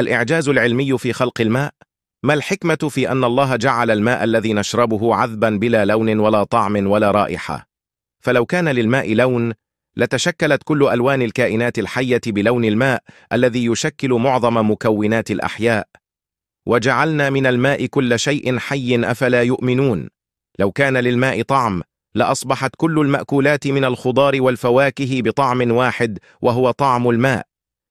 الإعجاز العلمي في خلق الماء ما الحكمة في أن الله جعل الماء الذي نشربه عذبا بلا لون ولا طعم ولا رائحة فلو كان للماء لون لتشكلت كل ألوان الكائنات الحية بلون الماء الذي يشكل معظم مكونات الأحياء وجعلنا من الماء كل شيء حي أفلا يؤمنون لو كان للماء طعم لأصبحت كل المأكولات من الخضار والفواكه بطعم واحد وهو طعم الماء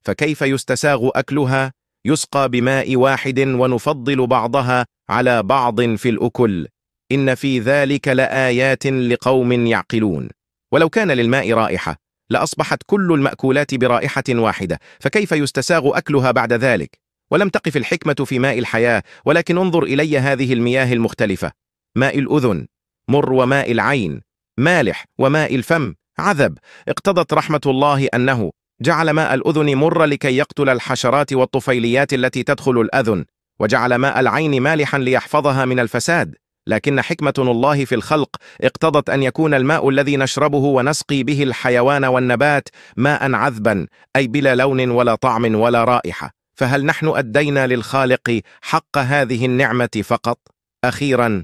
فكيف يستساغ أكلها يسقى بماء واحد ونفضل بعضها على بعض في الأكل إن في ذلك لآيات لقوم يعقلون ولو كان للماء رائحة لأصبحت كل المأكولات برائحة واحدة فكيف يستساغ أكلها بعد ذلك؟ ولم تقف الحكمة في ماء الحياة ولكن انظر إلي هذه المياه المختلفة ماء الأذن مر وماء العين مالح وماء الفم عذب اقتضت رحمة الله أنه جعل ماء الأذن مر لكي يقتل الحشرات والطفيليات التي تدخل الأذن وجعل ماء العين مالحا ليحفظها من الفساد لكن حكمة الله في الخلق اقتضت أن يكون الماء الذي نشربه ونسقي به الحيوان والنبات ماء عذبا أي بلا لون ولا طعم ولا رائحة فهل نحن أدينا للخالق حق هذه النعمة فقط؟ أخيرا